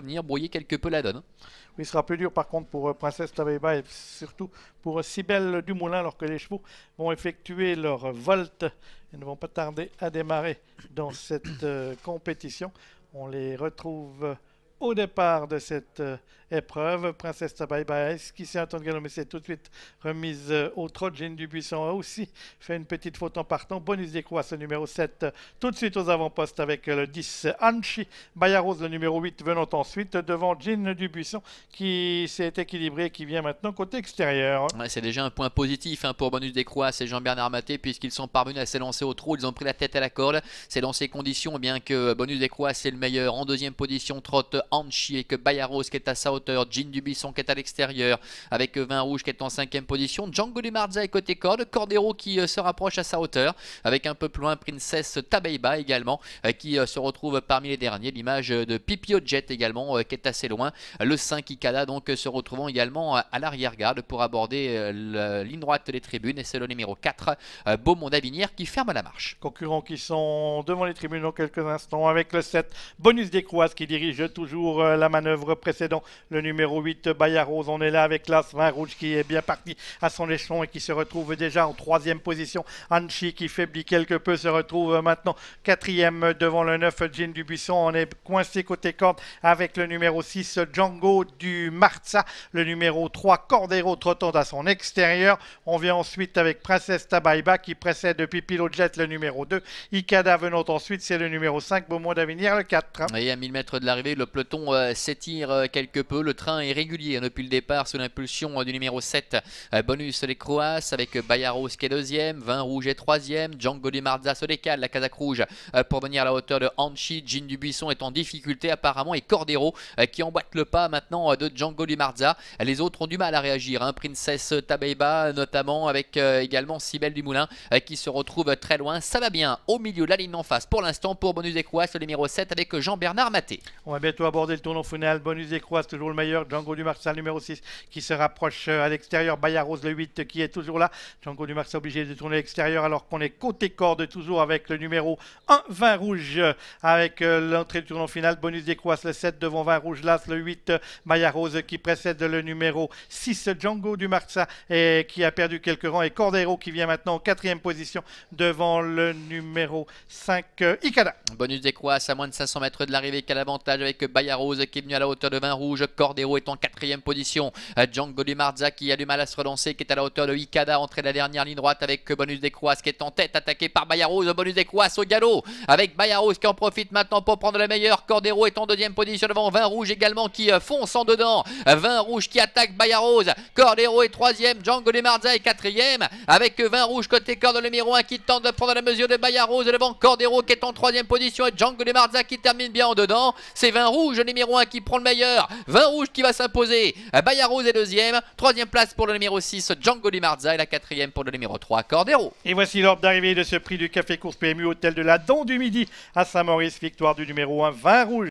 venir brouiller quelque peu la donne. Hein. Oui, il sera plus dur par contre pour euh, Princesse Tabeba et surtout pour euh, Cybelle Dumoulin alors que les chevaux vont effectuer leur volte et ne vont pas tarder à démarrer dans cette euh, compétition. On les retrouve au départ de cette euh, épreuve. Princesse tabay-baïs, qui s'est entendue mais s'est tout de suite remise euh, au trot. jean Dubuisson a aussi fait une petite faute en partant. Bonus des croix, ce numéro 7, euh, tout de suite aux avant-postes avec le 10 Anchi. Bayarose, le numéro 8, venant ensuite devant Jean Dubuisson, qui s'est équilibré, et qui vient maintenant côté extérieur. c'est déjà un point positif hein, pour Bonus des croix, c'est Jean-Bernard Maté, puisqu'ils sont parvenus à s'élancer au trot. Ils ont pris la tête à la corde. C'est dans ces conditions, bien que Bonus des croix, c'est le meilleur. En deuxième position, trotte Anchi, que Bayaros qui est à sa hauteur, Jean Dubisson qui est à l'extérieur, avec euh, Vin Rouge qui est en cinquième position, Django Marza est côté corde, Cordero qui euh, se rapproche à sa hauteur, avec un peu plus loin Princesse Tabeiba également, euh, qui se retrouve parmi les derniers, l'image de Pipio Jet également, qui est assez loin, le 5 Ikada donc se retrouvant également à l'arrière-garde pour aborder la ligne droite des tribunes, et c'est le numéro 4, Beaumont d'Avinière qui ferme la marche. Concurrents qui sont devant les tribunes dans quelques instants, avec le 7, Bonus des Croises qui dirige toujours euh, la manœuvre précédente, le numéro 8, Rose, On est là avec l'As Rouge qui est bien parti à son échelon et qui se retrouve déjà en troisième position. Anchi qui faiblit quelque peu se retrouve maintenant quatrième devant le 9, Jean Dubuisson. On est coincé côté corde avec le numéro 6, Django du Marza. Le numéro 3, Cordero trottant à son extérieur. On vient ensuite avec Princesse Tabayba qui précède Pilot Jet, le numéro 2. Ikada venant ensuite, c'est le numéro 5, Beaumont d'Avenir, le 4. Et à 1000 mètres de l'arrivée, le plot on euh, s'étire euh, quelque peu. Le train est régulier hein, depuis le départ sous l'impulsion euh, du numéro 7. bonus les croates avec Bayaros qui est deuxième, 20 Rouge est troisième, Django Di Marza se décale, la Kazakh Rouge pour venir à la hauteur de Anchi Jean Dubuisson est en difficulté apparemment et Cordero qui emboîte le pas maintenant de Django Di Marza. Les autres ont du mal à réagir. Hein. Princesse Tabeiba notamment avec également Sibel du Moulin qui se retrouve très loin. Ça va bien au milieu de la ligne en face pour l'instant pour bonus des croates le numéro 7 avec Jean-Bernard Maté. On va aborder le tournoi final. Bonus des Croix, toujours le meilleur. Django Marsa numéro 6, qui se rapproche euh, à l'extérieur. Rose le 8, qui est toujours là. Django Dumarsa obligé de tourner l'extérieur alors qu'on est côté corde, toujours avec le numéro 1, 20 rouge, avec euh, l'entrée du tournoi final. Bonus des Croix, le 7 devant 20 rouge, l'As, le 8, Bayarose qui précède le numéro 6, Django Dumarsa, et qui a perdu quelques rangs. Et Cordero, qui vient maintenant en quatrième position devant le numéro 5, euh, Ikada. Bonus des Croix, à moins de 500 mètres de l'arrivée, quel avantage avec Bayarose qui est venu à la hauteur de 20 Rouge, Cordero est en quatrième position. Euh, Django Marza qui a du mal à se relancer, qui est à la hauteur de Ikada, entrée de la dernière ligne droite avec Bonus des Croix qui est en tête, attaqué par Bayarose. Bonus des Croix au galop avec Bayarose qui en profite maintenant pour prendre la meilleure. Cordero est en deuxième position devant 20 Rouge également qui euh, fonce en dedans. 20 euh, Rouge qui attaque Bayarose. Cordero est troisième. Django Marza est quatrième avec 20 Rouge côté corps numéro 1 qui tente de prendre la mesure de Bayarose devant Cordero qui est en troisième position et Django Marza qui termine bien en dedans. C'est 20 rouges le numéro 1 qui prend le meilleur. 20 rouge qui va s'imposer. Euh, Bayarose est deuxième. Troisième place pour le numéro 6, Django Di Marza. Et la quatrième pour le numéro 3, Cordero. Et voici l'ordre d'arrivée de ce prix du Café Course PMU, hôtel de la Don du Midi à Saint-Maurice. Victoire du numéro 1, 20 rouge.